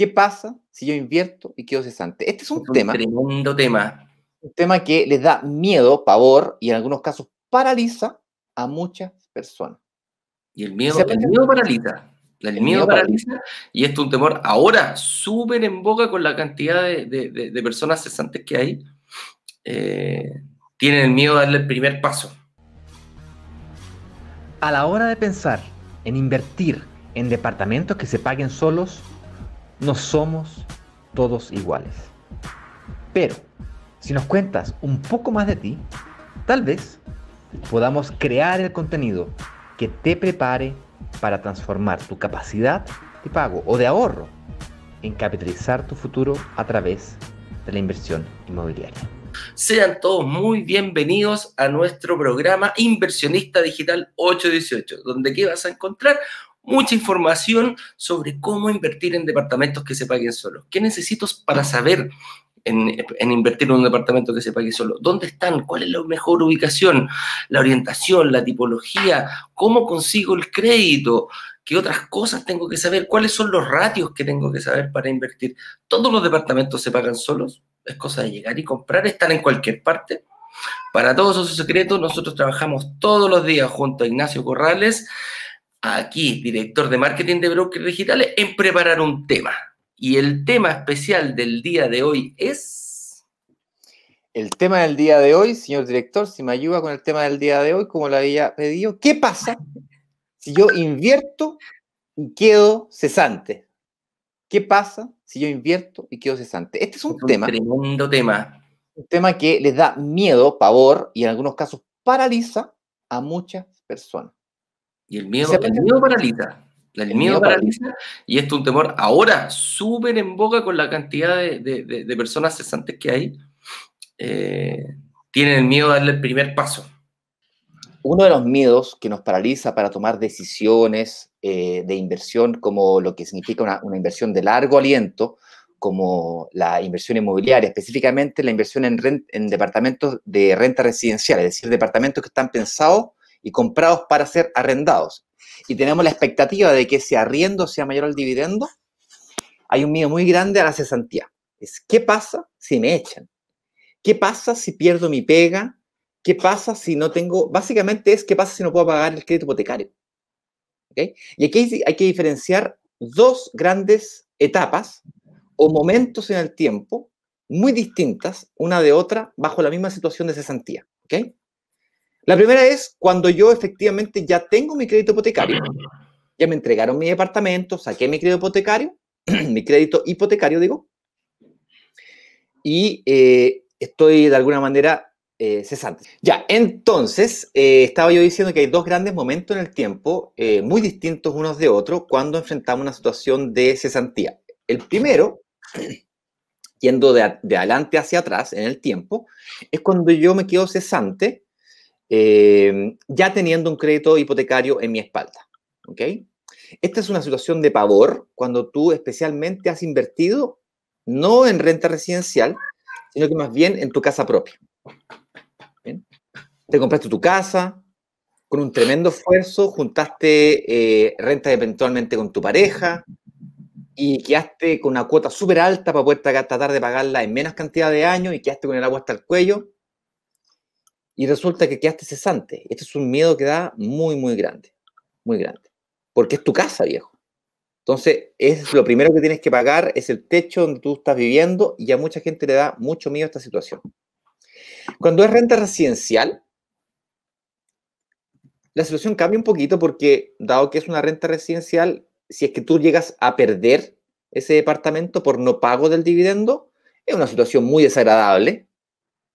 ¿Qué pasa si yo invierto y quedo cesante? Este es un, tema. Un tremendo tema. Un tema que les da miedo, pavor y en algunos casos paraliza a muchas personas. Y el miedo, el paraliza. El, miedo, paraliza, Y esto es un temor ahora súper en boca con la cantidad de, personas cesantes que hay. Eh, tienen el miedo de darle el primer paso. A la hora de pensar en invertir en departamentos que se paguen solos, no somos todos iguales. Pero, si nos cuentas un poco más de ti, tal vez podamos crear el contenido que te prepare para transformar tu capacidad de pago o de ahorro en capitalizar tu futuro a través de la inversión inmobiliaria. Sean todos muy bienvenidos a nuestro programa Inversionista Digital 818, donde aquí vas a encontrar mucha información sobre cómo invertir en departamentos que se paguen solos. ¿Qué necesito para saber en, invertir en un departamento que se pague solo. ¿Dónde están? ¿Cuál es la mejor ubicación? La orientación, la tipología, cómo consigo el crédito, qué otras cosas tengo que saber, cuáles son los ratios que tengo que saber para invertir. Todos los departamentos se pagan solos, es cosa de llegar y comprar, están en cualquier parte. Para todos esos secretos, nosotros trabajamos todos los días junto a Ignacio Corrales aquí, director de marketing de brokers digitales, en preparar un tema. Y el tema especial del día de hoy es... El tema del día de hoy, señor director, si me ayuda con el tema del día de hoy, como lo había pedido, ¿qué pasa si yo invierto y quedo cesante? ¿Qué pasa si yo invierto y quedo cesante? Este es un, tema... un tema... Tremendo tema. Un tema que les da miedo, pavor y en algunos casos paraliza a muchas personas. Y el miedo, el miedo paraliza. El, miedo, paraliza, y esto es un temor ahora súper en boca con la cantidad de, personas cesantes que hay. Eh, tienen el miedo de darle el primer paso. Uno de los miedos que nos paraliza para tomar decisiones eh, de inversión, como lo que significa una, inversión de largo aliento, como la inversión inmobiliaria, específicamente la inversión en, en departamentos de renta residencial, es decir, departamentos que están pensados y comprados para ser arrendados, y tenemos la expectativa de que ese arriendo sea mayor al dividendo, hay un miedo muy grande a la cesantía. Es, ¿qué pasa si me echan? ¿Qué pasa si pierdo mi pega? ¿Qué pasa si no tengo? Básicamente es, ¿qué pasa si no puedo pagar el crédito hipotecario? ¿Okay? Y aquí hay, que diferenciar dos grandes etapas o momentos en el tiempo muy distintas una de otra bajo la misma situación de cesantía. ¿okay? La primera es cuando yo efectivamente ya tengo mi crédito hipotecario, ya me entregaron mi departamento, saqué mi crédito hipotecario, mi crédito hipotecario digo, y eh, estoy de alguna manera eh, cesante. Ya, entonces, eh, estaba yo diciendo que hay dos grandes momentos en el tiempo, muy distintos unos de otros, cuando enfrentamos una situación de cesantía. El primero, yendo de, de adelante hacia atrás en el tiempo, es cuando yo me quedo cesante eh, ya teniendo un crédito hipotecario en mi espalda. ¿Ok? Esta es una situación de pavor cuando tú especialmente has invertido no en renta residencial, sino que más bien en tu casa propia. Te compraste tu casa, con un tremendo esfuerzo, juntaste eh, renta eventualmente con tu pareja y quedaste con una cuota súper alta para poder tratar de pagarla en menos cantidad de años y quedaste con el agua hasta el cuello y resulta que quedaste cesante. Este es un miedo que da muy, muy grande, muy grande, porque es tu casa, viejo. Entonces, es lo primero que tienes que pagar es el techo donde tú estás viviendo y a mucha gente le da mucho miedo esta situación. Cuando es renta residencial, la situación cambia un poquito porque, dado que es una renta residencial, si es que tú llegas a perder ese departamento por no pago del dividendo, es una situación muy desagradable,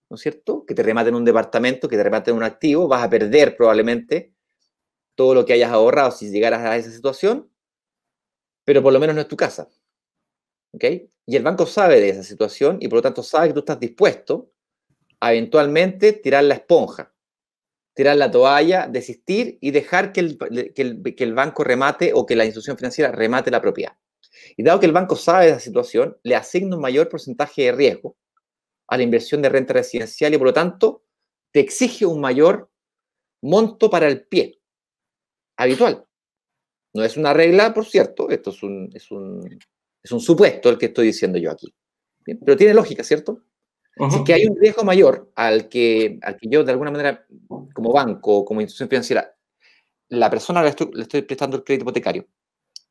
¿no es cierto? Que te rematen un departamento, que te rematen un activo, vas a perder probablemente todo lo que hayas ahorrado si llegaras a esa situación, pero por lo menos no es tu casa. ¿Ok? Y el banco sabe de esa situación y por lo tanto sabe que tú estás dispuesto a eventualmente tirar la esponja, tirar la toalla, desistir y dejar que el, que el banco remate o que la institución financiera remate la propiedad. Y dado que el banco sabe de esa situación, le asigna un mayor porcentaje de riesgo a la inversión de renta residencial y por lo tanto te exige un mayor monto para el pie habitual. No es una regla, por cierto, esto es un, es un, es un supuesto el que estoy diciendo yo aquí. pero tiene lógica, ¿cierto? Así que hay un riesgo mayor al que, al que yo, de alguna manera, como banco, como institución financiera, la persona a la que le estoy prestando el crédito hipotecario,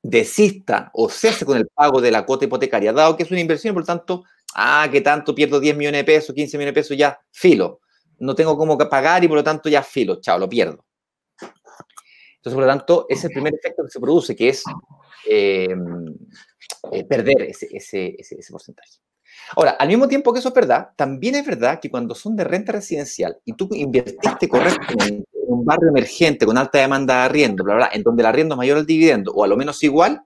desista o cese con el pago de la cuota hipotecaria, dado que es una inversión, por lo tanto, ah, ¿qué tanto pierdo 10 millones de pesos, 15 millones de pesos, ya filo. No tengo cómo pagar y por lo tanto ya filo, chao, lo pierdo. Entonces, por lo tanto, ese es el primer efecto que se produce, que es em, eh, perder ese, porcentaje. Ahora, al mismo tiempo que eso es verdad, también es verdad que cuando son de renta residencial y tú invertiste correctamente en un barrio emergente con alta demanda de arriendo, bla, bla, en donde el arriendo es mayor al dividendo o a lo menos igual,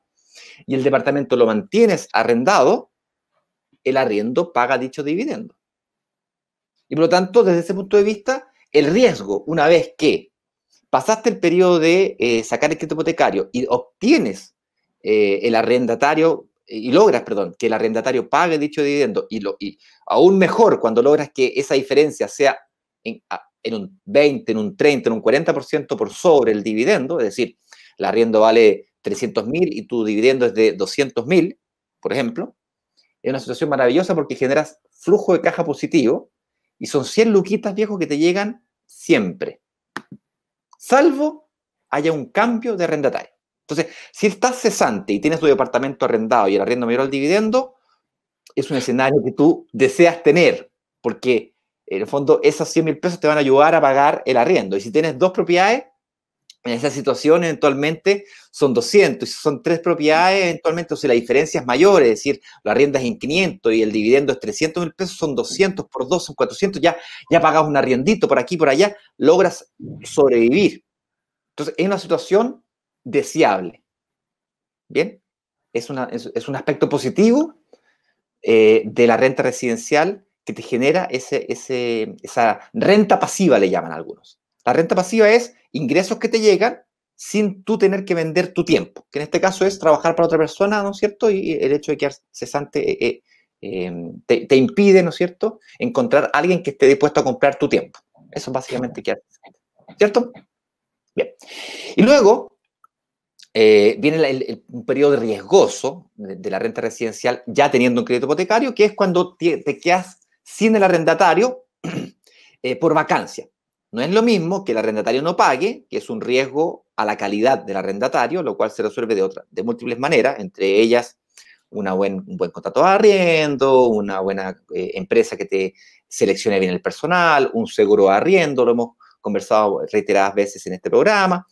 y el departamento lo mantienes arrendado, el arriendo paga dicho dividendo. Y por lo tanto, desde ese punto de vista, el riesgo, una vez que pasaste el periodo de eh, sacar el crédito hipotecario y obtienes eh, el arrendatario, eh, y logras, perdón, que el arrendatario pague dicho dividendo, y, lo, aún mejor cuando logras que esa diferencia sea en, un 20, en un 30, en un 40% por sobre el dividendo, es decir, el arriendo vale 300 mil y tu dividendo es de 200 mil, por ejemplo, es una situación maravillosa porque generas flujo de caja positivo y son 100 luquitas viejos que te llegan siempre, salvo haya un cambio de arrendatario. Entonces, si estás cesante y tienes tu departamento arrendado y el arriendo mayor al dividendo, es un escenario que tú deseas tener, porque en el fondo esas 100 mil pesos te van a ayudar a pagar el arriendo. Y si tienes dos propiedades, en esa situación eventualmente son 200, son tres propiedades, eventualmente, o si sea, la diferencia es mayor, es decir, la rienda es en 500 y el dividendo es 300 mil pesos, son 200 por 2, son 400, ya, ya pagas un arriendito por aquí, por allá, logras sobrevivir. Entonces, es una situación deseable. ¿Bien? Es, un aspecto positivo eh, de la renta residencial que te genera ese, esa renta pasiva, le llaman algunos. La renta pasiva es ingresos que te llegan sin tú tener que vender tu tiempo, que en este caso es trabajar para otra persona, ¿no es cierto? Y el hecho de quedar cesante eh, eh, em, te, impide, ¿no es cierto?, encontrar a alguien que esté dispuesto a comprar tu tiempo. Eso es básicamente que cesante, ¿cierto? Bien. Y luego eh, viene el, un periodo riesgoso de, la renta residencial ya teniendo un crédito hipotecario, que es cuando te, te quedas sin el arrendatario por vacancia. No es lo mismo que el arrendatario no pague, que es un riesgo a la calidad del arrendatario, lo cual se resuelve de, otra, de múltiples maneras, entre ellas una un buen contrato de arriendo, una buena eh, empresa que te seleccione bien el personal, un seguro de arriendo, lo hemos conversado reiteradas veces en este programa,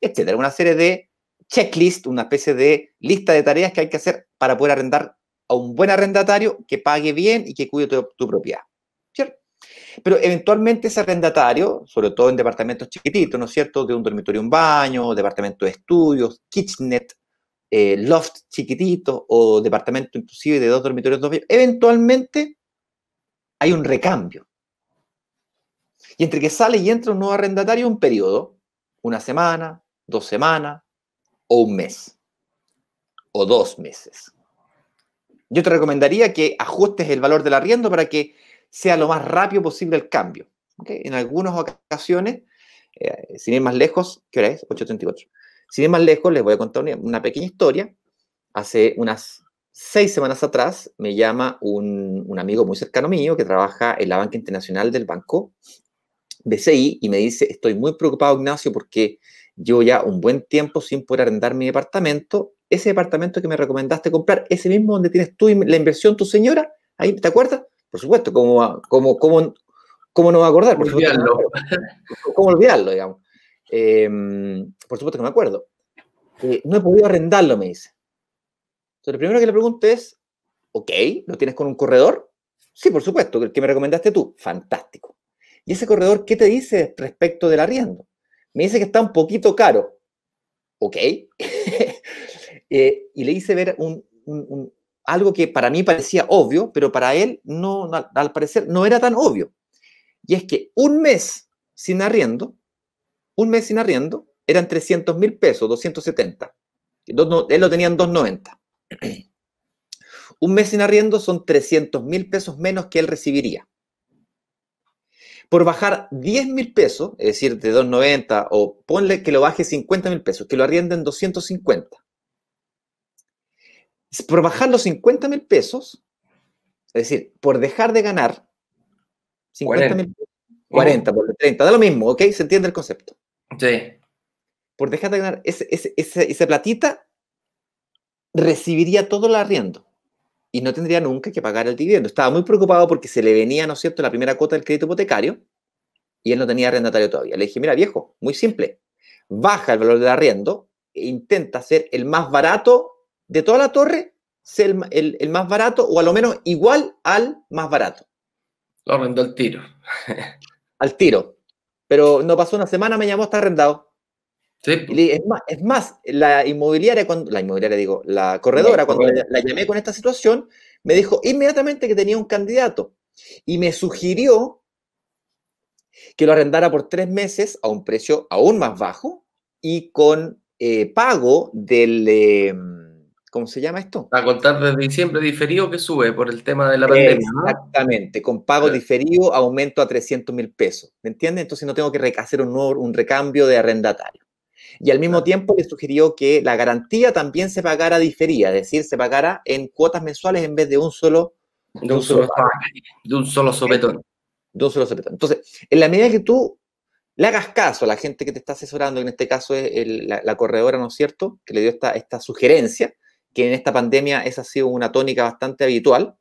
etcétera. Una serie de checklist, una especie de lista de tareas que hay que hacer para poder arrendar a un buen arrendatario que pague bien y que cuide tu, tu propiedad. Pero eventualmente ese arrendatario, sobre todo en departamentos chiquititos, ¿no es cierto? De un dormitorio, un baño, departamento de estudios, kitchenet, eh, loft chiquitito o departamento inclusive de dos dormitorios, dos baños, eventualmente hay un recambio. Y entre que sale y entra un nuevo arrendatario, un periodo, una semana, dos semanas o un mes o dos meses. Yo te recomendaría que ajustes el valor del arriendo para que sea lo más rápido posible el cambio. En algunas ocasiones, si eh, sin ir más lejos, ¿qué hora es? 8.38. Sin ir más lejos, les voy a contar una, pequeña historia. Hace unas seis semanas atrás me llama un, amigo muy cercano mío que trabaja en la banca internacional del banco BCI y me dice, estoy muy preocupado, Ignacio, porque llevo ya un buen tiempo sin poder arrendar mi departamento. Ese departamento que me recomendaste comprar, ese mismo donde tienes tú la inversión, tu señora, ahí, ¿te acuerdas? Por supuesto, ¿cómo, cómo, cómo no va a acordar? ¿Cómo olvidarlo, digamos? Em, por supuesto que me acuerdo. Eh, no he podido arrendarlo, me dice. Entonces, lo primero que le pregunto es, ok, ¿lo tienes con un corredor? Sí, por supuesto, que me recomendaste tú. Fantástico. ¿Y ese corredor qué te dice respecto del arriendo? Me dice que está un poquito caro. Ok. Eh, y le hice ver un, algo que para mí parecía obvio, pero para él no, al parecer no era tan obvio. Y es que un mes sin arriendo, un mes sin arriendo, eran 300 mil pesos, 270. Él lo tenía en 290. Un mes sin arriendo son 300 mil pesos menos que él recibiría. Por bajar 10 mil pesos, es decir, de 290, o ponle que lo baje 50 mil pesos, que lo arrienden 250 por bajar los 50 mil pesos, es decir, por dejar de ganar 50 mil 40 por 30, da lo mismo, ¿ok? Se entiende el concepto. Sí. Por dejar de ganar ese, esa platita, recibiría todo el arriendo y no tendría nunca que pagar el dividendo. Estaba muy preocupado porque se le venía, ¿no es cierto?, la primera cuota del crédito hipotecario y él no tenía arrendatario todavía. Le dije, mira, viejo, muy simple. Baja el valor del arriendo e intenta ser el más barato de toda la torre sea el, más barato o al menos igual al más barato. Lo arrendó al tiro. al tiro. Pero no pasó una semana, me llamó, está arrendado. Sí. Es, más, la inmobiliaria, cuando, la inmobiliaria digo, la corredora, cuando la, llamé con esta situación, me dijo inmediatamente que tenía un candidato y me sugirió que lo arrendara por tres meses a un precio aún más bajo y con eh, pago del... Em, ¿cómo se llama esto? A contar desde diciembre diferido que sube por el tema de la pandemia. Exactamente, con pago diferido aumento a 300 mil pesos, ¿me entiendes? Entonces no tengo que hacer un, nuevo, un recambio de arrendatario. Y al mismo tiempo le sugirió que la garantía también se pagara diferida, es decir, se pagara en cuotas mensuales en vez de un solo... De un, solo, de un solo sopetón. De un solo sopetón. Entonces, en la medida que tú le hagas caso a la gente que te está asesorando, que en este caso es la, corredora, ¿no es cierto?, que le dio esta, esta sugerencia, que en esta pandemia esa ha sido una tónica bastante habitual,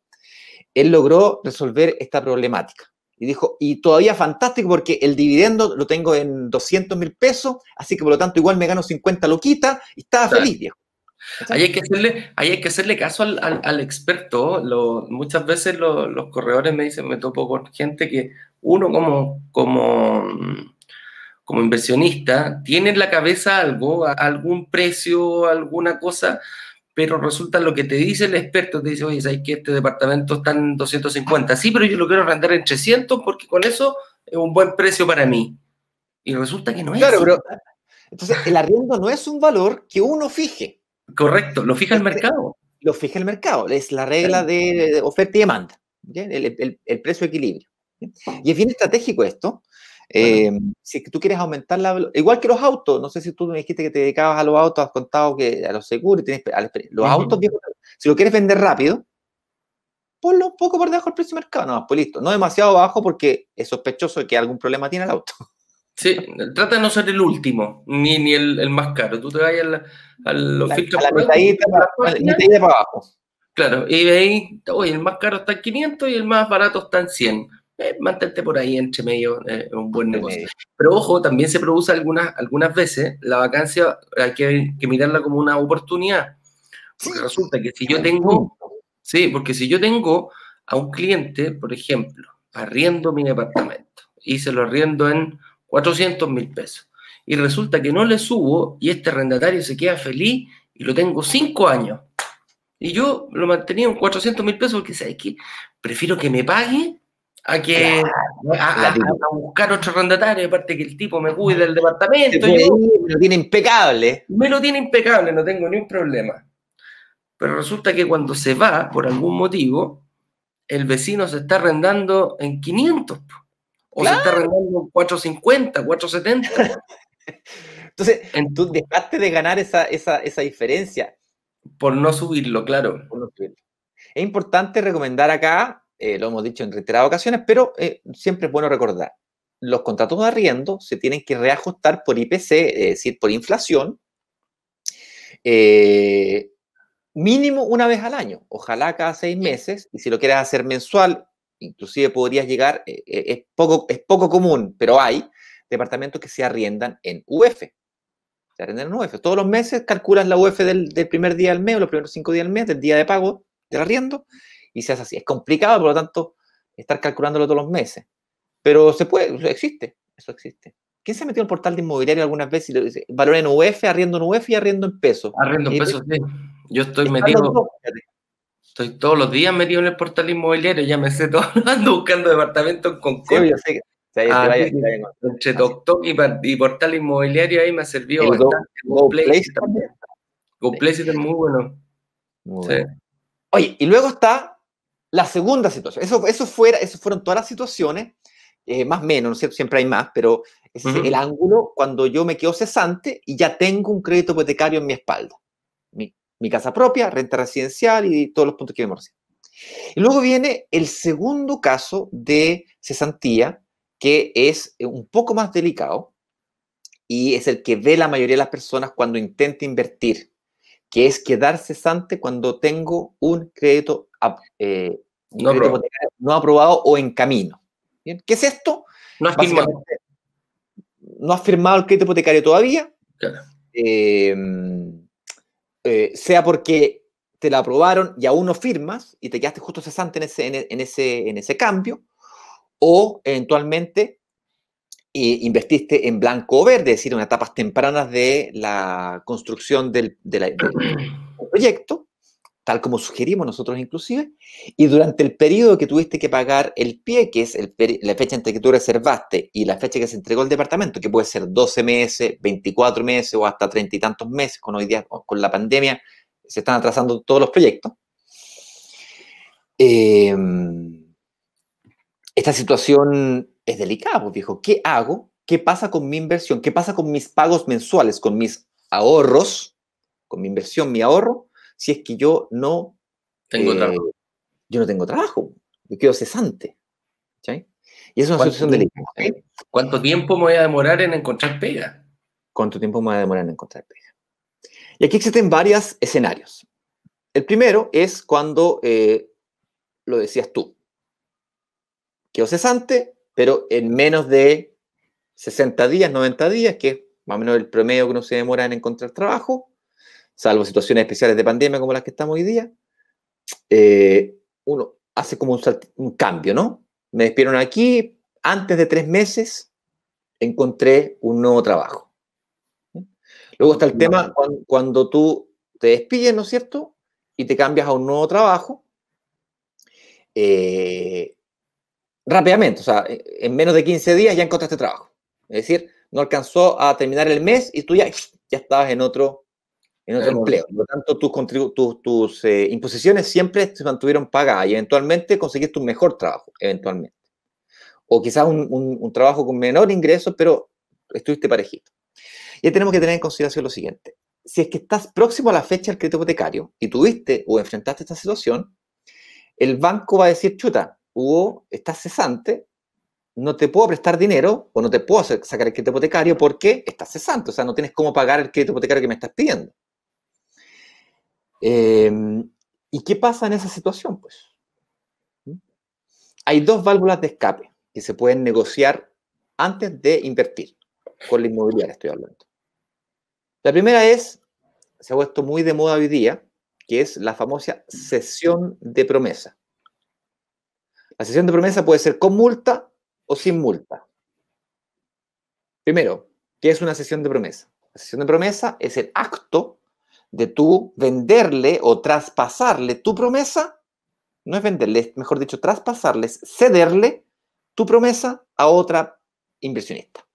él logró resolver esta problemática. Y dijo, y todavía fantástico porque el dividendo lo tengo en 200 mil pesos, así que por lo tanto igual me gano 50 quita y estaba feliz, viejo. Ahí hay, que hacerle, ahí hay que hacerle caso al, al, experto. muchas veces los corredores me dicen, me topo con gente que uno como, como, como inversionista tiene en la cabeza algo, algún precio, alguna cosa, pero resulta lo que te dice el experto, te dice, oye, ¿sabes que este departamento está en 250? Sí, pero yo lo quiero arrendar en 300 porque con eso es un buen precio para mí. Y resulta que no es. Claro, pero entonces el arriendo no es un valor que uno fije. Correcto, lo fija el este, mercado. Lo fija el mercado, es la regla de oferta y demanda, el, precio equilibrio. Y es bien estratégico esto, eh, si es que tú quieres aumentar la igual que los autos, no sé si tú me dijiste que te dedicabas a los autos, has contado que a los seguros, los, autos, si lo quieres vender rápido, ponlo un poco por debajo del precio de mercado, no, pues listo, no demasiado bajo porque es sospechoso de que algún problema tiene el auto. Sí, trata de no ser el último, ni, ni el, más caro. Tú te vas a los filtros. la para, abajo. Claro, y ahí, oye, el más caro está en 500 y el más barato está en 100. Eh, mantente por ahí entre medio, eh, es un buen negocio. Pero ojo, también se produce algunas, algunas veces, la vacancia hay que, mirarla como una oportunidad. Porque resulta que si yo tengo, sí, porque si yo tengo a un cliente, por ejemplo, arriendo mi departamento y se lo arriendo en 400 mil pesos y resulta que no le subo y este arrendatario se queda feliz y lo tengo cinco años. Y yo lo mantenía en 400 mil pesos porque, ¿sabes que Prefiero que me pague a que buscar otro arrendatario, aparte que el tipo me cuida del departamento. Pues, me lo tiene impecable. Me lo tiene impecable, no tengo ni un problema. Pero resulta que cuando se va, por algún motivo, el vecino se está arrendando en 500 o se está arrendando en 450, 470. Entonces, tú dejaste de ganar esa, diferencia. Por no subirlo, claro. Es importante recomendar acá eh, lo hemos dicho en reiteradas ocasiones, pero eh, siempre es bueno recordar, los contratos de arriendo se tienen que reajustar por IPC, es decir, por inflación, eh, mínimo una vez al año, ojalá cada seis meses, y si lo quieres hacer mensual, inclusive podrías llegar, es, poco, es poco común, pero hay departamentos que se arriendan en UF, se arriendan en UF. Todos los meses calculas la UF del, primer día del mes, o los primeros cinco días del mes, del día de pago del arriendo, y se hace así. Es complicado, por lo tanto, estar calculándolo todos los meses. Pero se puede, existe, eso existe. ¿Quién se metió en el portal de inmobiliario algunas veces y valor en UF, arriendo en UF y arriendo en pesos. Arriendo en pesos, sí. Yo estoy metido. Estoy todos los días metido en el portal inmobiliario, ya me sé todo, ando buscando departamentos ah, con COVID. yo sé y, portal inmobiliario ahí me ha servido bastante. GoPlace también. GoPlace es Muy bueno. Oye, y luego está la segunda situación, eso, eso, fuera, eso fueron todas las situaciones, eh, más o menos, ¿no es cierto? Siempre hay más, pero es el ángulo cuando yo me quedo cesante y ya tengo un crédito hipotecario en mi espalda. Mi, casa propia, renta residencial y todos los puntos que vemos Y luego viene el segundo caso de cesantía, que es eh, un poco más delicado y es el que ve la mayoría de las personas cuando intenta invertir, que es quedar cesante cuando tengo un crédito eh, no, aprobado. aprobado. o en camino. ¿Qué es esto? No has firmado. No el crédito hipotecario todavía. Em, eh, sea porque te la aprobaron y aún no firmas y te quedaste justo cesante en ese, en ese, en ese cambio, o eventualmente eh, investiste en blanco o verde, es decir, en etapas tempranas de la construcción del proyecto, tal como sugerimos nosotros inclusive, y durante el periodo que tuviste que pagar el pie, que es la fecha entre que tú reservaste y la fecha que se entregó al departamento, que puede ser 12 meses, 24 meses o hasta treinta y tantos meses, con hoy día, con la pandemia, se están atrasando todos los proyectos. Em, esta situación es delicada, pues dijo, ¿qué hago? ¿Qué pasa con mi inversión? ¿Qué pasa con mis pagos mensuales, con mis ahorros, con mi inversión, mi ahorro? si es que yo no... Tengo eh, trabajo. Yo no tengo trabajo, yo quedo cesante. Y es una situación delicada. Eh? ¿Cuánto tiempo me voy a demorar en encontrar pega? ¿Cuánto tiempo me voy a demorar en encontrar pega? Y aquí existen varios escenarios. El primero es cuando eh, lo decías tú. Quedo cesante, pero en menos de 60 días, 90 días, que es más o menos el promedio que uno se demora en encontrar trabajo, salvo situaciones especiales de pandemia como las que estamos hoy día, eh, uno hace como un, cambio, ¿no? Me despidieron aquí, antes de tres meses encontré un nuevo trabajo. Luego está el tema cuando, tú te despides, ¿no es cierto? Y te cambias a un nuevo trabajo. Eh, rápidamente, o sea, eh, en menos de 15 días ya encontraste trabajo. Es decir, no alcanzó a terminar el mes y tú ya, ya estabas en otro en otro empleo. Por lo tanto, tus, tus eh, imposiciones siempre se mantuvieron pagadas y eventualmente conseguiste un mejor trabajo, eventualmente. O quizás un, un trabajo con menor ingreso, pero estuviste parejito. Y tenemos que tener en consideración lo siguiente. Si es que estás próximo a la fecha del crédito hipotecario y tuviste o enfrentaste esta situación, el banco va a decir, chuta, Hugo, estás cesante, no te puedo prestar dinero o no te puedo sacar el crédito hipotecario porque estás cesante, o sea, no tienes cómo pagar el crédito hipotecario que me estás pidiendo. Em, ¿Y qué pasa en esa situación? Pues ¿Mm? hay dos válvulas de escape que se pueden negociar antes de invertir, con la inmobiliaria estoy hablando. La primera es, se ha puesto muy de moda hoy día, que es la famosa sesión de promesa. La sesión de promesa puede ser con multa o sin multa. Primero, ¿qué es una sesión de promesa? La sesión de promesa es el acto de tú venderle o traspasarle tu promesa, no es venderle, mejor dicho, traspasarles, cederle tu promesa a otra inversionista.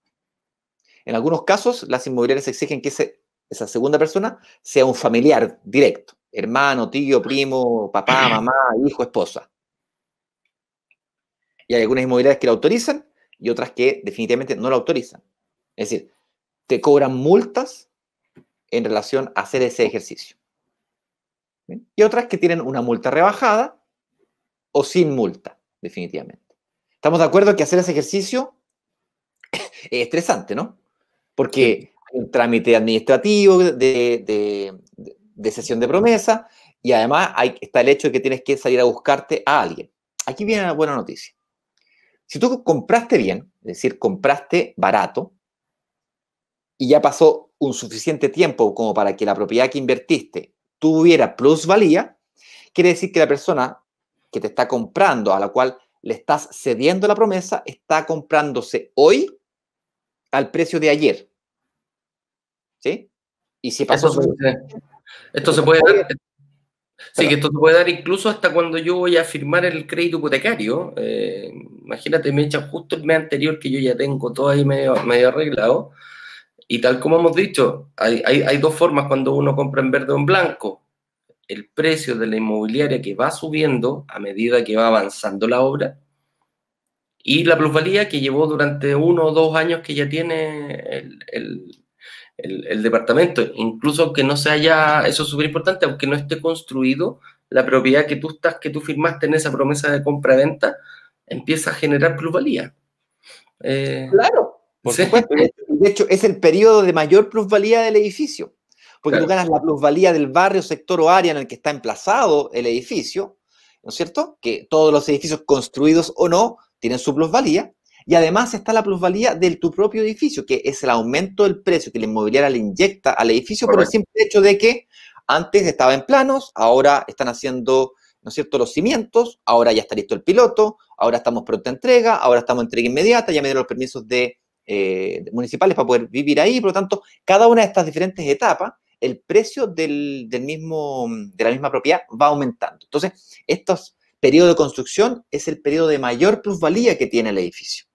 En algunos casos, las inmobiliarias exigen que esa segunda persona sea un familiar directo, hermano, tío, primo, papá, mamá, hijo, esposa. Y hay algunas inmobiliarias que la autorizan y otras que definitivamente no la autorizan. Es decir, te cobran multas en relación a hacer ese ejercicio. Y otras que tienen una multa rebajada o sin multa, definitivamente. Estamos de acuerdo que hacer ese ejercicio es estresante, ¿no? Porque hay un trámite administrativo de, de sesión de promesa y además hay, está el hecho de que tienes que salir a buscarte a alguien. Aquí viene la buena noticia. Si tú compraste bien, es decir, compraste barato, y ya pasó un suficiente tiempo como para que la propiedad que invertiste tuviera plusvalía, quiere decir que la persona que te está comprando, a la cual le estás cediendo la promesa, está comprándose hoy al precio de ayer. ¿Sí? Y si pasó... esto se puede dar... Sí, que esto se puede dar incluso hasta cuando yo voy a firmar el crédito hipotecario. Eh, imagínate, me echan justo el mes anterior que yo ya tengo todo ahí medio, medio arreglado y tal como hemos dicho, hay, dos formas cuando uno compra en verde o en blanco. El precio de la inmobiliaria que va subiendo a medida que va avanzando la obra y la plusvalía que llevó durante uno o dos años que ya tiene el, departamento. Incluso aunque no se haya, eso es súper importante, aunque no esté construido, la propiedad que tú estás, que tú firmaste en esa promesa de compra-venta, empieza a generar plusvalía. Eh, claro, por supuesto. De hecho, es el periodo de mayor plusvalía del edificio. Porque tú ganas la plusvalía del barrio, sector o área en el que está emplazado el edificio, ¿no es cierto? Que todos los edificios construidos o no tienen su plusvalía. Y además está la plusvalía de tu propio edificio, que es el aumento del precio que la inmobiliaria le inyecta al edificio por el simple hecho de que antes estaba en planos, ahora están haciendo, ¿no es cierto?, los cimientos, ahora ya está listo el piloto, ahora estamos pronto a entrega, ahora estamos en entrega inmediata, ya me dieron los permisos de eh, municipales para poder vivir ahí. Por lo tanto, cada una de estas diferentes etapas, el precio del, mismo, de la misma propiedad va aumentando. Entonces, estos periodos de construcción es el periodo de mayor plusvalía que tiene el edificio.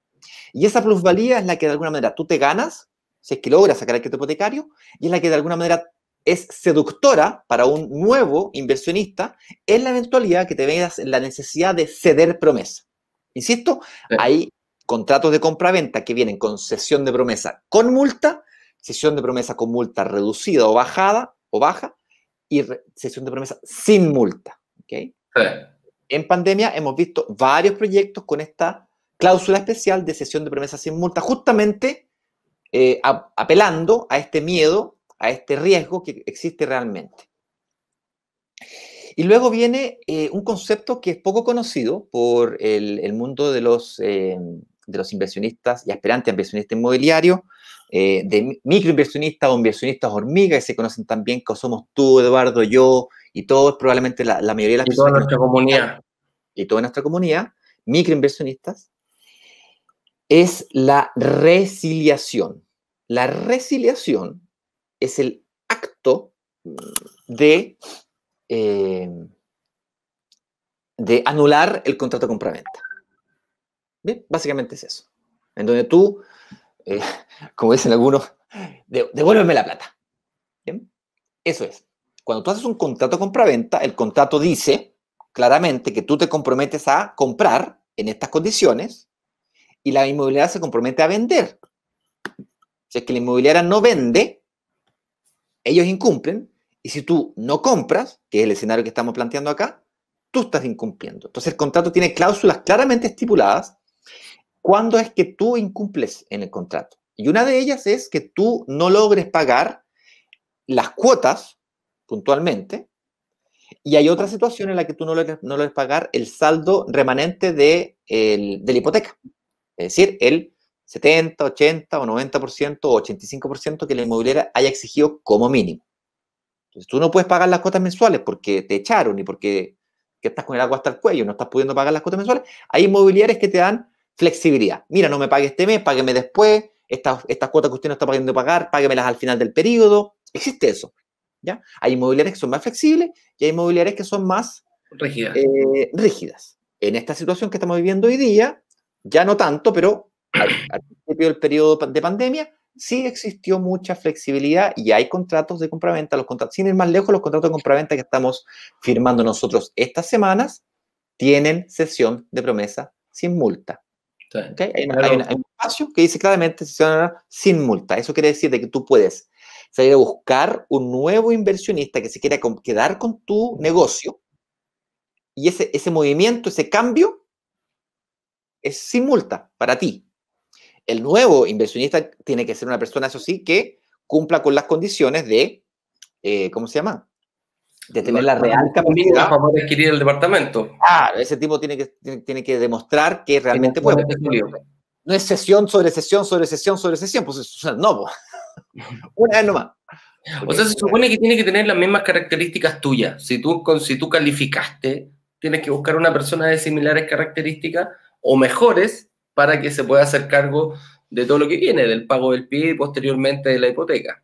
Y esa plusvalía es la que de alguna manera tú te ganas, si es que logras sacar el crédito hipotecario, y es la que de alguna manera es seductora para un nuevo inversionista en la eventualidad que te veas en la necesidad de ceder promesa. Insisto, ahí contratos de compraventa que vienen con sesión de promesa con multa, sesión de promesa con multa reducida o bajada o baja y sesión de promesa sin multa. ¿okay? En pandemia hemos visto varios proyectos con esta cláusula especial de sesión de promesa sin multa, justamente eh, apelando a este miedo, a este riesgo que existe realmente. Y luego viene eh, un concepto que es poco conocido por el, mundo de los eh, de los inversionistas y aspirantes a inversionistas inmobiliarios, eh, de microinversionistas o inversionistas hormigas que se conocen también, que somos tú, Eduardo, yo y todos, probablemente la, mayoría de las y Toda nuestra comunidad. Y toda nuestra comunidad, microinversionistas, es la resiliación. La resiliación es el acto de, eh, de anular el contrato de compraventa. Bien, básicamente es eso. En donde tú, eh, como dicen algunos, devuélveme la plata. eso es. Cuando tú haces un contrato compra-venta, el contrato dice claramente que tú te comprometes a comprar en estas condiciones y la inmobiliaria se compromete a vender. Si es que la inmobiliaria no vende, ellos incumplen y si tú no compras, que es el escenario que estamos planteando acá, tú estás incumpliendo. Entonces el contrato tiene cláusulas claramente estipuladas cuándo es que tú incumples en el contrato. Y una de ellas es que tú no logres pagar las cuotas puntualmente. Y hay otra situación en la que tú no logres, no pagar el saldo remanente de, de la hipoteca. Es decir, el 70, 80 o 90% o 85% que la inmobiliaria haya exigido como mínimo. Entonces tú no puedes pagar las cuotas mensuales porque te echaron y porque estás con el agua hasta el cuello, no estás pudiendo pagar las cuotas mensuales. Hay inmobiliarias que te dan flexibilidad. Mira, no me pague este mes, págueme después, estas, cuotas que usted no está pagando pagar, páguemelas al final del periodo. Existe eso. ¿ya? Hay inmobiliarias que son más flexibles y hay inmobiliarias que son más rígidas. Eh, en esta situación que estamos viviendo hoy día, ya no tanto, pero al, principio del periodo de pandemia, sí existió mucha flexibilidad y hay contratos de compraventa, los contratos, sin ir más lejos, los contratos de compraventa que estamos firmando nosotros estas semanas tienen sesión de promesa sin multa. Hay, un espacio que dice claramente sin multa. Eso quiere decir de que tú puedes salir a buscar un nuevo inversionista que se quiera quedar con tu negocio y ese, ese movimiento, ese cambio es sin multa para ti. El nuevo inversionista tiene que ser una persona, eso sí, que cumpla con las condiciones de, eh, ¿cómo se llama? de tener la real capacidad para adquirir el departamento. Claro, ese tipo tiene que, tiene, que demostrar que realmente puede. No es sesión sobre sesión sobre sesión sobre sesión, pues o sea, no, pues. una vez nomás. o sea, se supone que tiene que tener las mismas características tuyas. Si tú, si tú calificaste, tienes que buscar una persona de similares características o mejores para que se pueda hacer cargo de todo lo que viene, del pago del pie y posteriormente de la hipoteca.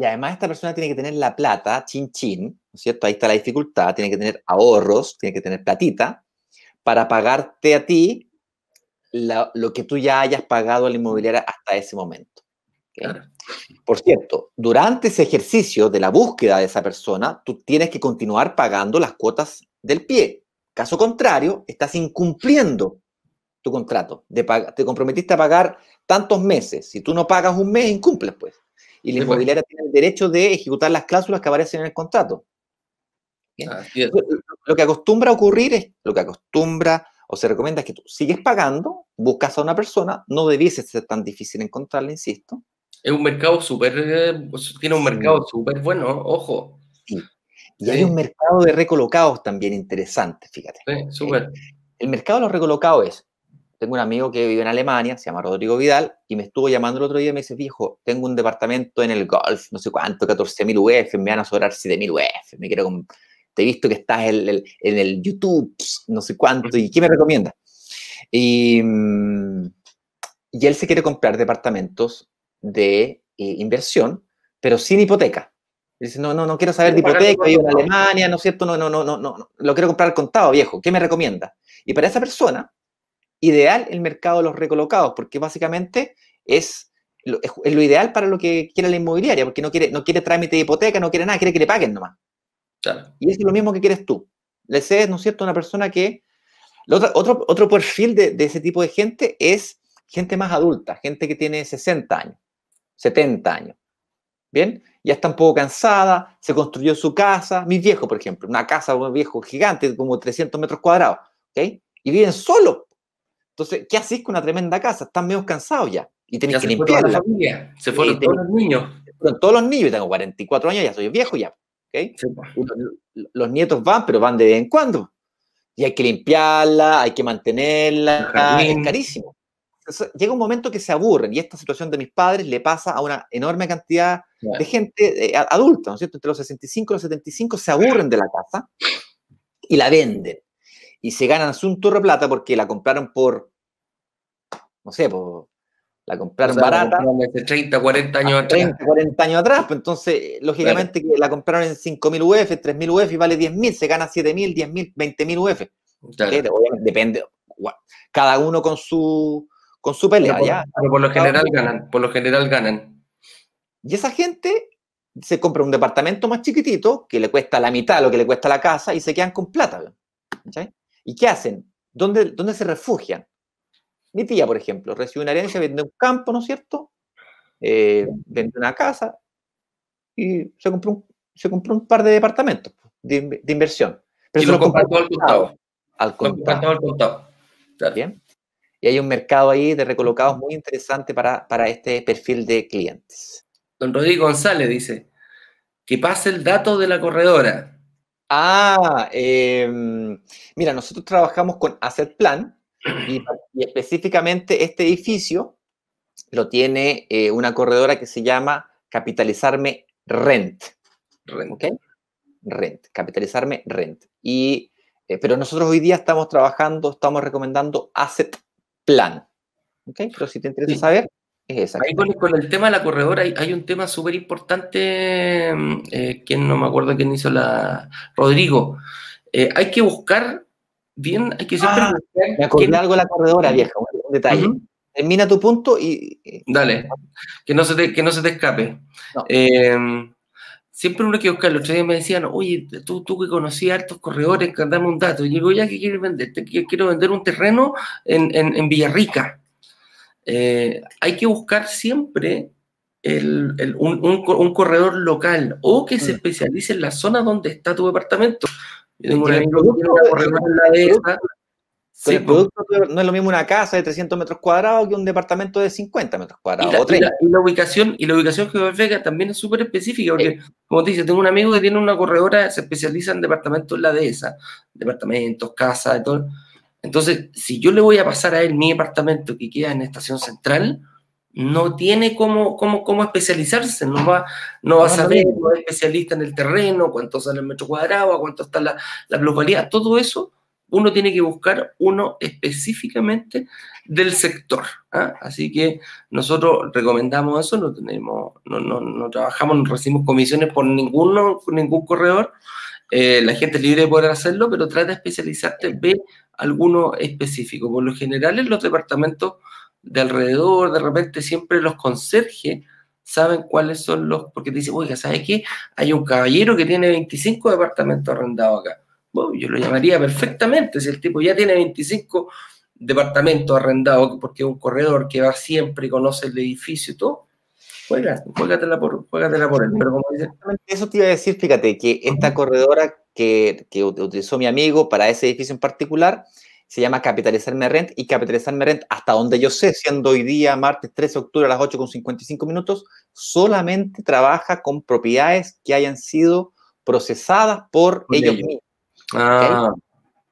Y además esta persona tiene que tener la plata, chin chin, ¿no es cierto? Ahí está la dificultad, tiene que tener ahorros, tiene que tener platita para pagarte a ti lo que tú ya hayas pagado a la inmobiliaria hasta ese momento. Por cierto, durante ese ejercicio de la búsqueda de esa persona, tú tienes que continuar pagando las cuotas del pie. Caso contrario, estás incumpliendo tu contrato. te comprometiste a pagar tantos meses. Si tú no pagas un mes, incumples, pues y la inmobiliaria tiene el derecho de ejecutar las cláusulas que aparecen en el contrato. Ah, lo que acostumbra ocurrir es, lo que acostumbra o se recomienda es que tú sigues pagando, buscas a una persona, no debiese ser tan difícil encontrarla, insisto. Es un mercado súper, eh, pues, tiene un mercado súper bueno, ojo. Y hay un mercado de recolocados también interesante, fíjate. El mercado de los recolocados es, tengo un amigo que vive en Alemania, se llama Rodrigo Vidal, y me estuvo llamando el otro día y me dice, viejo, tengo un departamento en el golf, no sé cuánto, 14.000 UF, me van a sobrar 7.000 UF, me quiero... Te he visto que estás en, en el, YouTube, no sé cuánto, ¿y qué me recomiendas? Mm, y, él se quiere comprar departamentos de eh, inversión, pero sin hipoteca. dice, no, no, no quiero saber de hipoteca, vivo en Alemania, ¿no es cierto? No, no, no, no, no, lo quiero comprar contado, viejo, ¿qué me recomienda? Y para esa persona, ideal el mercado de los recolocados, porque básicamente es lo, ideal para lo que quiere la inmobiliaria, porque no quiere, no quiere trámite de hipoteca, no quiere nada, quiere que le paguen nomás. Y es lo mismo que quieres tú. Le cedes, ¿no es cierto?, una persona que... Otro, otro, perfil de, de ese tipo de gente es gente más adulta, gente que tiene 60 años, 70 años. ¿Bien? Ya está un poco cansada, se construyó su casa, mi viejo, por ejemplo, una casa, un viejo gigante, como 300 metros cuadrados, ¿ok? Y viven solo. Entonces, ¿qué haces con una tremenda casa? Estás medio cansado ya. Y tenés que limpiarla. Se fueron todos los niños. Se todos los niños. Yo tengo 44 años, ya soy viejo ya. Los, nietos van, pero van de vez en cuando. Y hay que limpiarla, hay que mantenerla. Es carísimo. llega un momento que se aburren. Y esta situación de mis padres le pasa a una enorme cantidad de gente eh, adulta, ¿no es cierto? Entre los 65 y los 75 se aburren de la casa y la venden y se ganan su torre plata porque la compraron por, no sé, por, la compraron barata. 30, 40 años atrás 30, 40 años atrás, pues entonces, eh, lógicamente, que la compraron en 5.000 UF, 3.000 UF y vale 10.000, se gana 7.000, 10.000, 20.000 UF. depende, cada uno con su, con su pelea, pero por, lo general ganan, por lo general ganan. Y esa gente se compra un departamento más chiquitito que le cuesta la mitad de lo que le cuesta la casa y se quedan con plata. ¿sí? ¿Y qué hacen? ¿Dónde, se refugian? Mi tía, por ejemplo, recibe una herencia, vende un campo, ¿no es cierto? Eh, vende una casa y se compró un, se compró un par de departamentos de, inversión. y lo, comparto al contado. Al Y hay un mercado ahí de recolocados muy interesante para, para este perfil de clientes. Don Rodrigo González dice, que pase el dato de la corredora. Ah, em, mira, nosotros trabajamos con Asset Plan y, específicamente este edificio lo tiene eh, una corredora que se llama Capitalizarme Rent. Rent. Rent, capitalizarme Rent. Y, eh, pero nosotros hoy día estamos trabajando, estamos recomendando Asset Plan. ¿ok? Pero si te interesa saber, con, el tema de la corredora hay, un tema súper importante, mm, eh, no me acuerdo quién hizo la... Rodrigo, eh, hay que buscar bien, hay que siempre ah, Me acordé algo de la corredora, vieja, un detalle. Termina tu punto y... Dale, que no se te, que no se te escape. Eh, siempre uno hay que buscar, los otro me decían, oye, tú, tú que conocías altos corredores, dame un dato. Y yo digo, ya que quieres vender, quiero vender un terreno en, en, en Villarrica eh, hay que buscar siempre un, corredor local o que se mm. especialice en la zona donde está tu departamento. Yo tengo un amigo la producto, pues. no es lo mismo una casa de 300 metros cuadrados que un departamento de 50 metros cuadrados. Y la, ubicación, que la geográfica también es súper específica, porque, como te dice, tengo un amigo que tiene una corredora, se especializa en departamentos en la dehesa, departamentos, casas, de todo entonces, si yo le voy a pasar a él mi departamento que queda en Estación Central, no tiene cómo, cómo, cómo especializarse, no va, no va a saber, no es especialista en el terreno, cuánto sale el metro cuadrado, cuánto está la, la globalidad, todo eso uno tiene que buscar uno específicamente del sector. ¿ah? Así que nosotros recomendamos eso, no tenemos, no, no, no trabajamos, no recibimos comisiones por ninguno, ningún corredor. Eh, la gente libre de poder hacerlo, pero trata de especializarte, ve alguno específico. Por lo general, en los departamentos de alrededor, de repente siempre los conserjes saben cuáles son los, porque te dicen, oiga, ¿sabes qué? Hay un caballero que tiene 25 departamentos arrendados acá. Bueno, yo lo llamaría perfectamente, si el tipo ya tiene 25 departamentos arrendados, porque es un corredor que va siempre y conoce el edificio y todo, juégatela por, él. Pero Eso te iba a decir, fíjate, que esta corredora que, utilizó mi amigo para ese edificio en particular se llama Capitalizarme Rent y Capitalizarme Rent, hasta donde yo sé, siendo hoy día martes 13 de octubre a las 8 con 55 minutos, solamente trabaja con propiedades que hayan sido procesadas por ellos, mismos. Ah.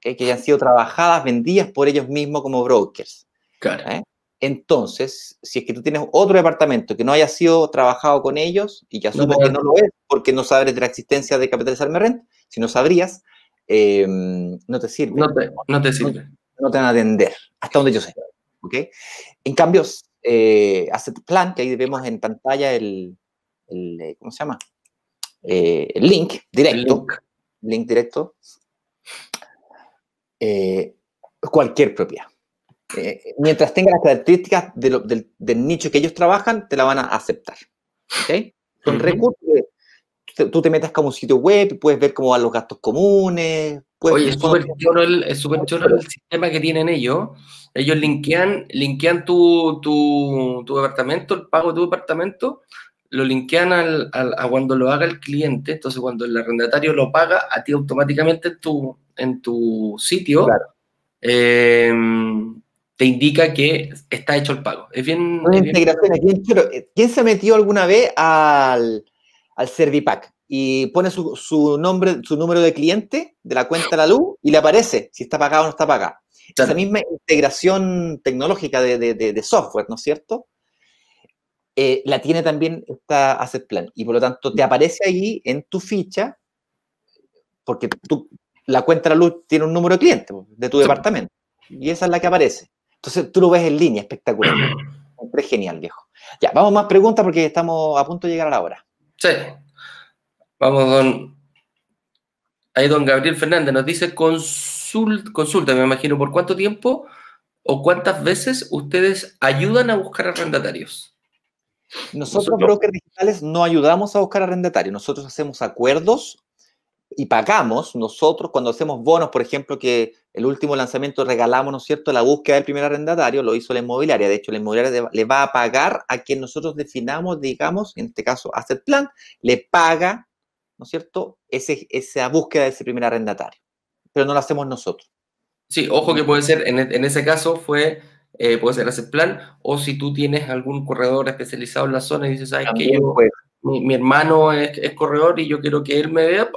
Que hayan sido trabajadas, vendidas por ellos mismos como brokers. Claro. ¿eh? Entonces, si es que tú tienes otro departamento que no haya sido trabajado con ellos y ya supongo que no lo es porque no sabes de la existencia de capitalizarme rent, si no sabrías, eh, no te sirve. No te, no sirve. No, te van a atender, hasta donde yo sé. En cambio, hace eh, tu Plan, que ahí vemos en pantalla el, eh, ¿cómo se llama? el link directo. link. link. directo. cualquier propiedad. Eh, mientras tenga las características del, nicho que ellos trabajan, te la van a aceptar. ¿okay? Son recursos tú te metes como un sitio web puedes ver cómo van los gastos comunes. Oye, es súper chulo el, sistema que tienen ellos. Ellos linkean, linkean tu, tu, departamento, el pago de tu departamento, lo linkean al, a cuando lo haga el cliente. Entonces, cuando el arrendatario lo paga, a ti automáticamente en tu, en tu sitio. Claro. Em, te indica que está hecho el pago. Es bien. Eh, ¿Quién se metió alguna vez al, al Servipack? Y pone su, su, nombre, su número de cliente de la cuenta de la luz y le aparece si está pagado o no está pagado. Esa misma integración tecnológica de, software, ¿no es cierto? Eh, la tiene también esta Asset Plan. Y por lo tanto, te aparece ahí en tu ficha, porque tú, la cuenta de la luz tiene un número de cliente de tu departamento. Y esa es la que aparece. Entonces tú lo ves en línea, espectacular. es genial, viejo. Ya, vamos más preguntas porque estamos a punto de llegar a la hora. Sí. Vamos, don. Ahí don Gabriel Fernández nos dice consulta, me imagino, ¿por cuánto tiempo o cuántas veces ustedes ayudan a buscar arrendatarios? Nosotros brokers digitales, no ayudamos a buscar arrendatarios. Nosotros hacemos acuerdos y pagamos nosotros cuando hacemos bonos, por ejemplo, que el último lanzamiento regalamos, ¿no es cierto?, la búsqueda del primer arrendatario, lo hizo la inmobiliaria. De hecho, la inmobiliaria le va a pagar a quien nosotros definamos, digamos, en este caso, Asset Plan, le paga, ¿no es cierto?, Ese, esa búsqueda de ese primer arrendatario. Pero no lo hacemos nosotros. Sí, ojo que puede ser, en, e, ese caso fue eh, puede ser hacer plan, o si tú tienes algún corredor especializado en la zona y dices, ¿sabes que Yo, mi, hermano es, corredor y yo quiero que él me vea,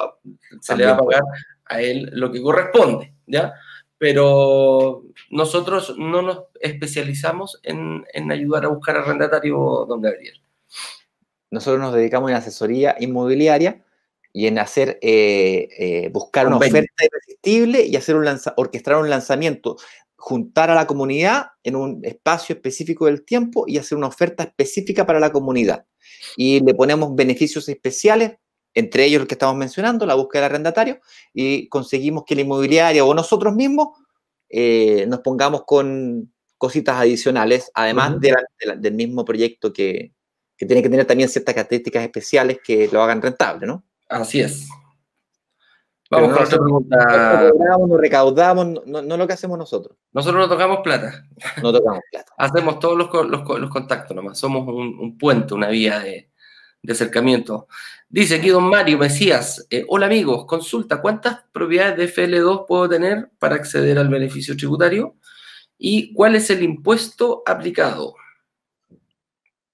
se le va a pagar a él lo que corresponde, ¿ya? Pero nosotros no nos especializamos en, ayudar a buscar arrendatario, don Gabriel. Nosotros nos dedicamos en asesoría inmobiliaria y en hacer eh, eh buscar una oferta irresistible y hacer un lanza orquestar un lanzamiento juntar a la comunidad en un espacio específico del tiempo y hacer una oferta específica para la comunidad. Y le ponemos beneficios especiales, entre ellos los que estamos mencionando, la búsqueda del arrendatario, y conseguimos que la inmobiliaria o nosotros mismos eh, nos pongamos con cositas adicionales, además del mismo proyecto que, que tiene que tener también ciertas características especiales que lo hagan rentable, ¿no? Así es. Vamos con otra pregunta. recaudamos, no, lo que hacemos nosotros. Nosotros no tocamos plata. No tocamos plata. Hacemos todos los, los, contactos nomás. Somos un, puente, una vía de, acercamiento. Dice aquí don Mario Mesías, eh, hola amigos, consulta, ¿cuántas propiedades de FL2 puedo tener para acceder al beneficio tributario? ¿Y cuál es el impuesto aplicado?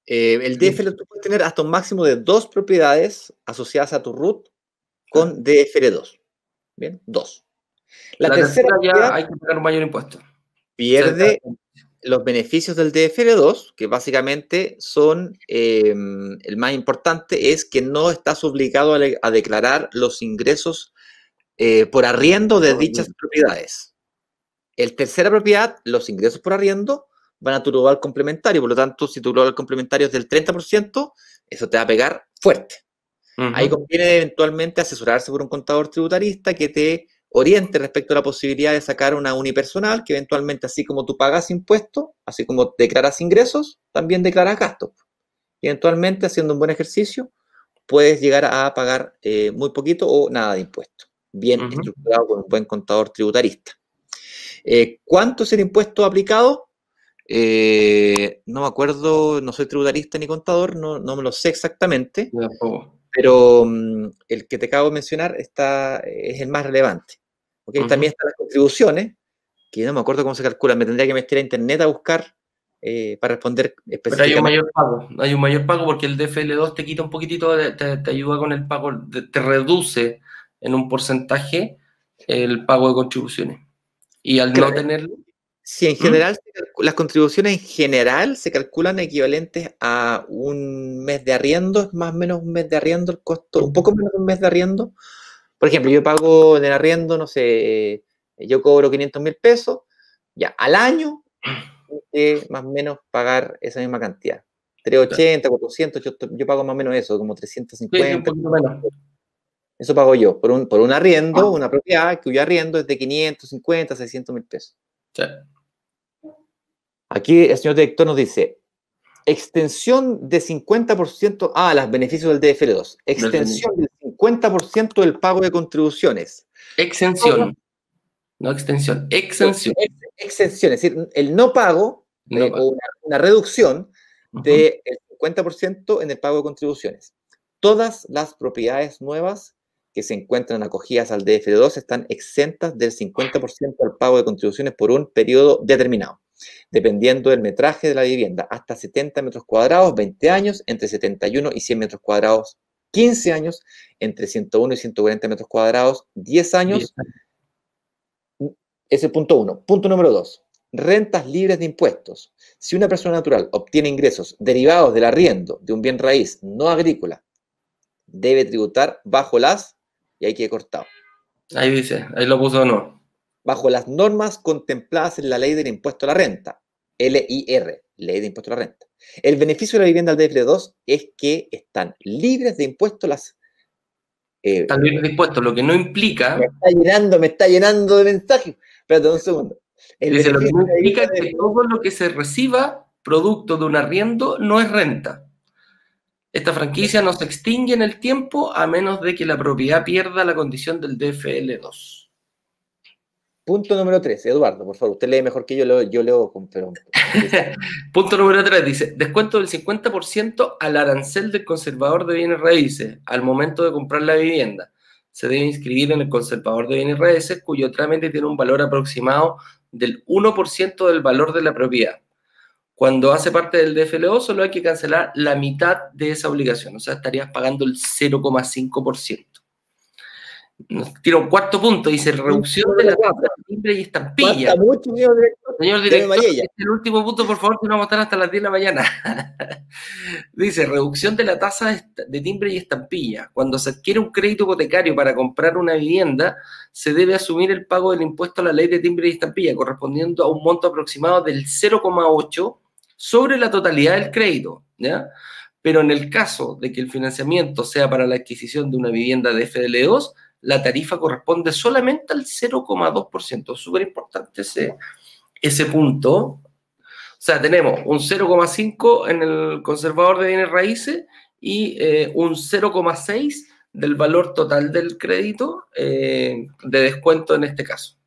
Eh, el DFL 2 puedes tener hasta un máximo de dos propiedades asociadas a tu RUT con ah. DFL2. Bien, dos. La, tercera, ya hay que pagar un mayor impuesto. Pierde los beneficios del dfl 2 que básicamente son, em, el más importante es que no estás obligado a, declarar los ingresos eh, por arriendo de dichas propiedades. El tercera propiedad, los ingresos por arriendo, van a tu global complementario. Por lo tanto, si tu global complementario es del 30%, eso te va a pegar fuerte. Ahí conviene eventualmente asesorarse por un contador tributarista que te oriente respecto a la posibilidad de sacar una unipersonal, que eventualmente así como tú pagas impuestos, así como declaras ingresos, también declaras gastos. Y eventualmente haciendo un buen ejercicio, puedes llegar a pagar eh, muy poquito o nada de impuestos. Bien estructurado con un buen contador tributarista. Eh, ¿Cuánto es el impuesto aplicado? Eh, no me acuerdo, no soy tributarista ni contador, no, no me lo sé exactamente pero mm, el que te acabo de mencionar está, es el más relevante. También están las contribuciones, que no me acuerdo cómo se calcula. me tendría que meter a internet a buscar eh, para responder específicamente. Pero hay un mayor pago, hay un mayor pago porque el DFL2 te quita un poquitito, te, te ayuda con el pago, te, reduce en un porcentaje el pago de contribuciones. Y al no tenerlo, si en ¿Mm? general las contribuciones en general se calculan equivalentes a un mes de arriendo, es más o menos un mes de arriendo el costo, un poco menos de un mes de arriendo. Por ejemplo, yo pago en el arriendo, no sé, eh, yo cobro 500 mil pesos, ya al año, más o menos pagar esa misma cantidad. 380, 400, yo, pago más o menos eso, como 350. Eso pago yo, por un, por un arriendo, ah. una propiedad que cuyo arriendo es de 550, 600 mil pesos. Aquí el señor director nos dice, extensión de 50%, a los beneficios del DFL2, extensión del 50% del pago de contribuciones. Exención, no extensión, exención. Exención, es decir, el no pago, eh, O una, reducción del 50% en el pago de contribuciones. Todas las propiedades nuevas que se encuentran acogidas al DFL2 están exentas del 50% del pago de contribuciones por un periodo determinado dependiendo del metraje de la vivienda, hasta 70 metros cuadrados, 20 años, entre 71 y 100 metros cuadrados, 15 años, entre 101 y 140 metros cuadrados, 10 años. ese Es el punto uno. Punto número dos, rentas libres de impuestos. Si una persona natural obtiene ingresos derivados del arriendo de un bien raíz no agrícola, debe tributar bajo las, y ahí queda cortado. Ahí dice, ahí lo puso no bajo las normas contempladas en la ley del impuesto a la renta, LIR, ley de impuesto a la renta. El beneficio de la vivienda al dfl 2 es que están libres de impuestos las... Eh, están libres de impuestos, lo que no implica... Me está llenando, me está llenando de mensajes. Espérate un segundo. dice, lo que no implica que todo lo que se reciba producto de un arriendo no es renta. Esta franquicia no se extingue en el tiempo a menos de que la propiedad pierda la condición del DFL2. Punto número 3, Eduardo, por favor, usted lee mejor que yo, yo leo con... Pero... Punto número 3 dice, descuento del 50% al arancel del conservador de bienes raíces al momento de comprar la vivienda. Se debe inscribir en el conservador de bienes raíces cuyo trámite tiene un valor aproximado del 1% del valor de la propiedad. Cuando hace parte del DFLO solo hay que cancelar la mitad de esa obligación, o sea, estarías pagando el 0,5%. Tira un cuarto punto, dice reducción de la tasa de timbre y estampilla. señor director. Señor el último punto, por favor, que no vamos a estar hasta las 10 de la mañana. dice reducción de la tasa de timbre y estampilla. Cuando se adquiere un crédito hipotecario para comprar una vivienda, se debe asumir el pago del impuesto a la ley de timbre y estampilla, correspondiendo a un monto aproximado del 0,8 sobre la totalidad del crédito. Pero en el caso de que el financiamiento sea para la adquisición de una vivienda de FDL2, la tarifa corresponde solamente al 0,2%. Súper importante ese, ese punto. O sea, tenemos un 0,5 en el conservador de bienes raíces y eh, un 0,6 del valor total del crédito eh, de descuento en este caso.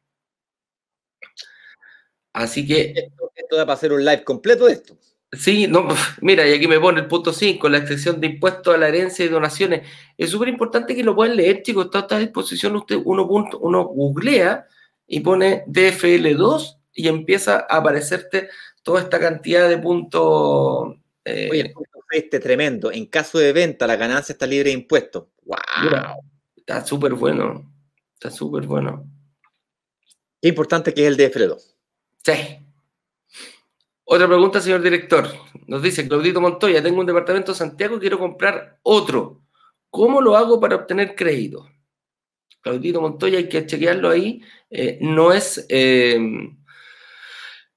Así que... Esto, esto da para hacer un live completo de esto. Sí, no, pues, mira, y aquí me pone el punto 5, la excepción de impuestos a la herencia y donaciones. Es súper importante que lo puedan leer, chicos, está a disposición, usted uno, punto, uno googlea y pone DFL2 y empieza a aparecerte toda esta cantidad de puntos. Eh, Oye, este tremendo, en caso de venta la ganancia está libre de impuestos. ¡Wow! está súper bueno, está súper bueno. Qué importante que es el DFL2. Sí. Otra pregunta, señor director. Nos dice Claudito Montoya, tengo un departamento en Santiago y quiero comprar otro. ¿Cómo lo hago para obtener crédito? Claudito Montoya, hay que chequearlo ahí. Eh, no es eh,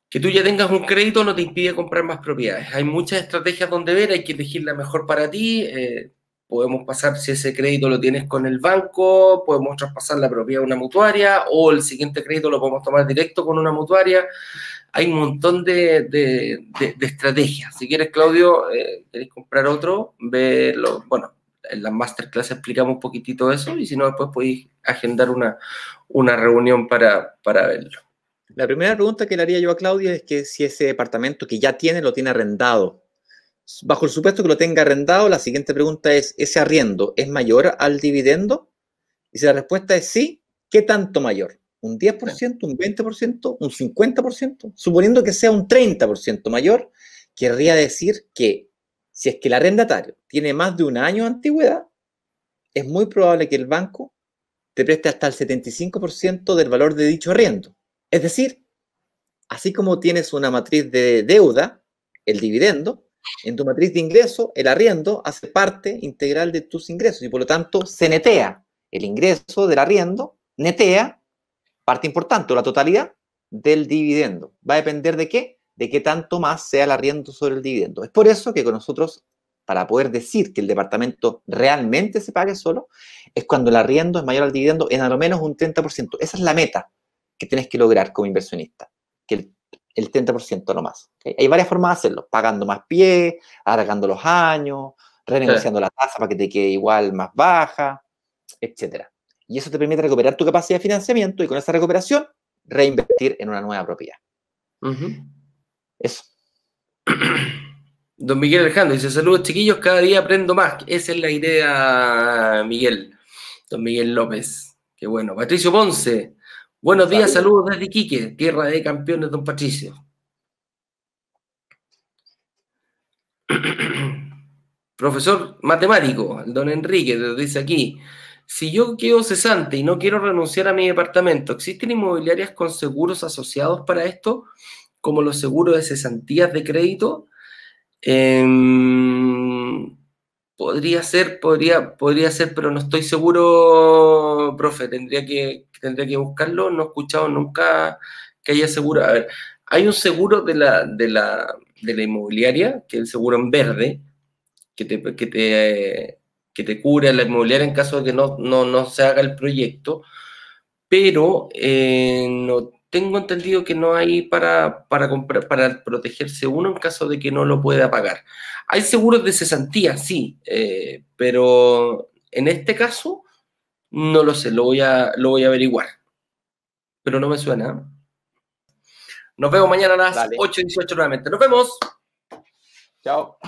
que tú ya tengas un crédito, no te impide comprar más propiedades. Hay muchas estrategias donde ver, hay que elegir la mejor para ti. Eh, podemos pasar, si ese crédito lo tienes con el banco, podemos traspasar la propiedad a una mutuaria o el siguiente crédito lo podemos tomar directo con una mutuaria hay un montón de, estrategias. Si quieres, Claudio, eh, comprar otro, verlo. Bueno, en la masterclass explicamos un poquitito eso y si no, después podéis agendar una, una reunión para, verlo. La primera pregunta que le haría yo a Claudio es que si ese departamento que ya tiene lo tiene arrendado. Bajo el supuesto que lo tenga arrendado, la siguiente pregunta es, ¿ese arriendo es mayor al dividendo? Y si la respuesta es sí, ¿qué tanto mayor? un 10%, un 20%, un 50%, suponiendo que sea un 30% mayor, querría decir que si es que el arrendatario tiene más de un año de antigüedad, es muy probable que el banco te preste hasta el 75% del valor de dicho arriendo. Es decir, así como tienes una matriz de deuda, el dividendo, en tu matriz de ingreso, el arriendo hace parte integral de tus ingresos y por lo tanto se netea el ingreso del arriendo, netea parte importante la totalidad del dividendo. ¿Va a depender de qué? De qué tanto más sea el arriendo sobre el dividendo. Es por eso que con nosotros, para poder decir que el departamento realmente se pague solo, es cuando el arriendo es mayor al dividendo en al menos un 30%. Esa es la meta que tienes que lograr como inversionista, que el, 30% no más. Hay varias formas de hacerlo, pagando más pie, alargando los años, renegociando la tasa para que te quede igual más baja, etcétera y eso te permite recuperar tu capacidad de financiamiento y con esa recuperación reinvertir en una nueva propiedad. Eso. Don Miguel Alejandro dice, saludos chiquillos, cada día aprendo más. Esa es la idea, Miguel. Don Miguel López. Qué bueno. Patricio Ponce. Buenos días, saludos desde Quique tierra de campeones, don Patricio. Profesor matemático, don Enrique, te dice aquí si yo quedo cesante y no quiero renunciar a mi departamento, ¿existen inmobiliarias con seguros asociados para esto, como los seguros de cesantías de crédito? Em, podría ser, podría, podría ser, pero no estoy seguro, profe, tendría que, tendría que buscarlo, no he escuchado nunca que haya seguro. A ver, hay un seguro de la, de la, inmobiliaria, que es el seguro en verde, que te... Que te que te cure la inmobiliaria en caso de que no, no, se haga el proyecto, pero eh, no, tengo entendido que no hay para, comprar, para protegerse uno en caso de que no lo pueda pagar. Hay seguros de cesantía, sí, eh, pero en este caso no lo sé, lo voy, a, lo voy a averiguar. Pero no me suena. Nos vemos mañana a las 8.18 nuevamente. Nos vemos. Chao.